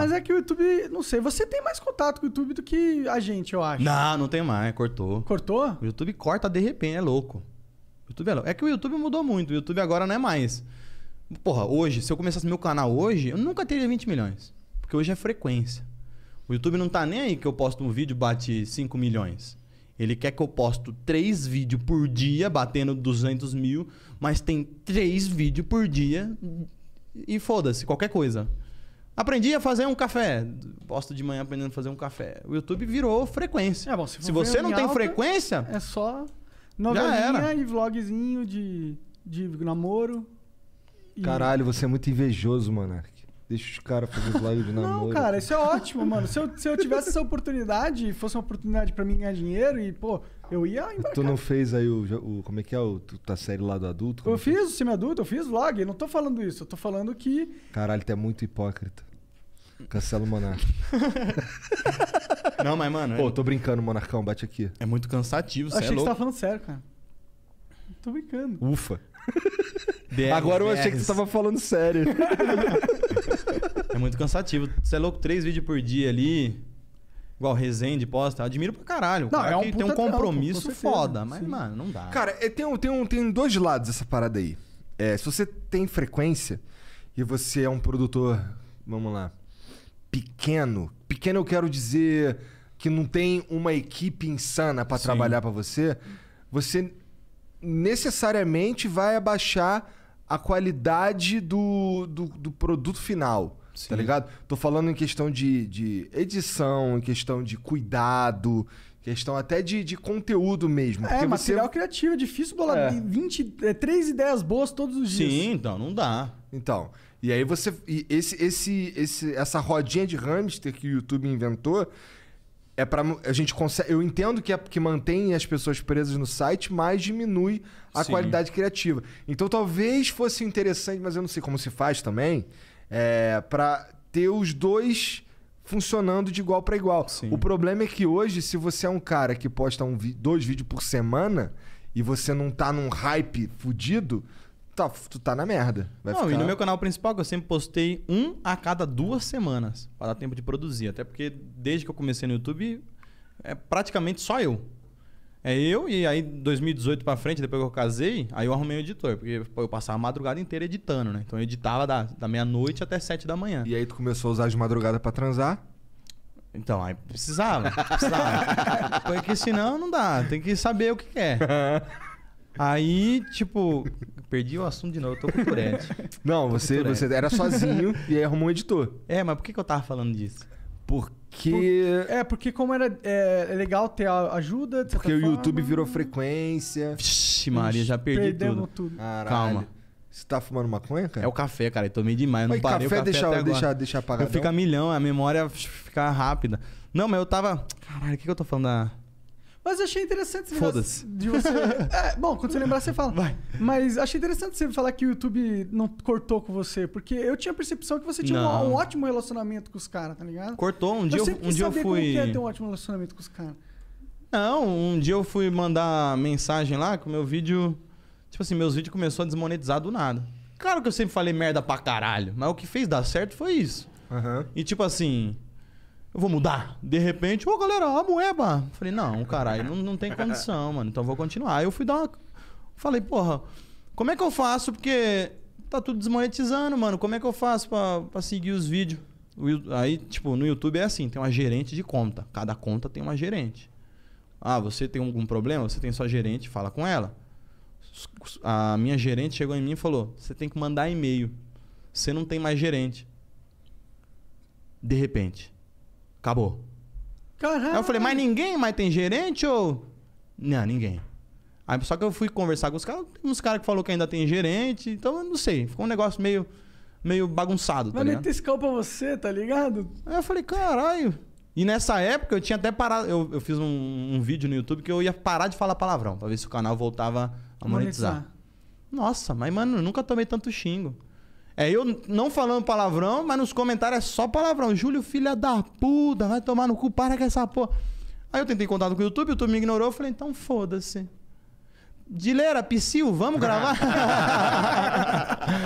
Mas é que o YouTube, não sei, você tem mais contato com o YouTube do que a gente, eu acho. Não, não tem mais, cortou. Cortou? O YouTube corta de repente, é louco. O YouTube é louco. É que o YouTube mudou muito, o YouTube agora não é mais. Porra, hoje, se eu começasse meu canal hoje, eu nunca teria 20 milhões. Porque hoje é frequência. O YouTube não tá nem aí que eu posto um vídeo bate 5 milhões. Ele quer que eu posto 3 vídeos por dia, batendo 200 mil, mas tem 3 vídeos por dia e foda-se, qualquer coisa. Aprendi a fazer um café. Gosto de manhã aprendendo a fazer um café. O YouTube virou frequência. É, bom, se, se você não tem alta, frequência. É só novelinha e vlogzinho de, de namoro. E... Caralho, você é muito invejoso, Monark. Deixa os caras fazer live de namoro. Não, cara, isso é ótimo, mano. Se eu, se eu tivesse essa oportunidade, fosse uma oportunidade pra mim ganhar dinheiro e, pô, eu ia embarcar. Tu não fez aí o, o como é que é, o, tá série lá do adulto? Eu é é? fiz o semi-adulto, eu fiz vlog, eu não tô falando isso, eu tô falando que... Caralho, tu é muito hipócrita. Cancela o Monarca. não, mas, mano... Pô, é- tô brincando, Monarcão, bate aqui. É muito cansativo, Eu Achei que você tava falando sério, cara. tô brincando. Ufa. Agora eu achei que você tava falando sério. É muito cansativo. Você é louco, três vídeos por dia ali. Igual Resende posta, admiro pra caralho. Não, cara é um tem um compromisso trampo, foda, mas, Sim. mano, não dá. Cara, é, tem, um, tem, um, tem dois lados essa parada aí. É, se você tem frequência e você é um produtor, vamos lá, pequeno, pequeno eu quero dizer que não tem uma equipe insana para trabalhar para você, você necessariamente vai abaixar a qualidade do, do, do produto final. Sim. Tá ligado? Tô falando em questão de, de edição, em questão de cuidado, Questão até de, de conteúdo mesmo. É, material você... criativo. É difícil bolar é. 20, é, 3 ideias boas todos os dias. Sim, então, não dá. Então, e aí você... E esse, esse, esse, essa rodinha de hamster que o YouTube inventou é para a gente consegue. Eu entendo que é que mantém as pessoas presas no site, mas diminui a Sim. qualidade criativa. Então talvez fosse interessante, mas eu não sei como se faz também. É, para ter os dois funcionando de igual para igual. Sim. O problema é que hoje, se você é um cara que posta um dois vídeos por semana e você não tá num hype fudido, tá, tu tá na merda. Vai não, ficar... e no meu canal principal, que eu sempre postei um a cada duas semanas para dar tempo de produzir. Até porque desde que eu comecei no YouTube, é praticamente só eu. É eu, e aí 2018 pra frente, depois que eu casei, aí eu arrumei um editor, porque pô, eu passava a madrugada inteira editando, né? Então eu editava da, da meia-noite até sete da manhã. E aí tu começou a usar de madrugada para transar? Então, aí precisava, precisava. porque senão não dá, tem que saber o que quer. É. Aí, tipo, perdi o assunto de novo, eu tô com curente. Não, você, você era sozinho e aí arrumou um editor. É, mas por que, que eu tava falando disso? Por por... é, porque como era é, é legal ter ajuda... Porque o forma... YouTube virou né? frequência. Vixe Maria, já perdi tudo. tudo. Calma. Você tá fumando maconha, cara? É o café, cara. Eu tomei demais. não parei café, o café deixa, até deixa, agora. deixa Eu fico a milhão, a memória fica rápida. Não, mas eu tava... Caralho, o que, que eu tô falando da... Mas achei interessante Foda-se. de você. é, bom, quando você lembrar, você fala. Vai. Mas achei interessante você falar que o YouTube não cortou com você, porque eu tinha a percepção que você tinha um, um, ótimo relacionamento com os caras, tá ligado? Cortou, um dia eu, um dia eu fui. Como que é ter um ótimo relacionamento com os caras? Não, um dia eu fui mandar mensagem lá que o meu vídeo. Tipo assim, meus vídeos começou a desmonetizar do nada. Claro que eu sempre falei merda pra caralho, mas o que fez dar certo foi isso. Uhum. E tipo assim, eu vou mudar. De repente, ô galera, a moeba. Falei, não, caralho, não, não tem condição, mano. Então eu vou continuar. Aí eu fui dar uma. Falei, porra, como é que eu faço? Porque tá tudo desmonetizando, mano. Como é que eu faço pra, pra seguir os vídeos? Aí, tipo, no YouTube é assim: tem uma gerente de conta. Cada conta tem uma gerente. Ah, você tem algum problema? Você tem sua gerente, fala com ela. A minha gerente chegou em mim e falou: você tem que mandar e-mail. Você não tem mais gerente. De repente. Acabou. Caralho. Aí eu falei, mas ninguém mais tem gerente ou. Não, ninguém. Aí só que eu fui conversar com os caras, tem uns caras que falou que ainda tem gerente, então eu não sei. Ficou um negócio meio, meio bagunçado, também tá ligado? Vai pra você, tá ligado? Aí eu falei, caralho. E nessa época eu tinha até parado. Eu, eu fiz um, um, vídeo no YouTube que eu ia parar de falar palavrão, pra ver se o canal voltava a monetizar. monetizar. Nossa, mas mano, eu nunca tomei tanto xingo. É eu não falando palavrão, mas nos comentários é só palavrão. Júlio, filha da puta, vai tomar no cu, para com essa porra. Aí eu tentei contato com o YouTube, o YouTube me ignorou, eu falei, então foda-se. Dileira, Psyu, vamos gravar?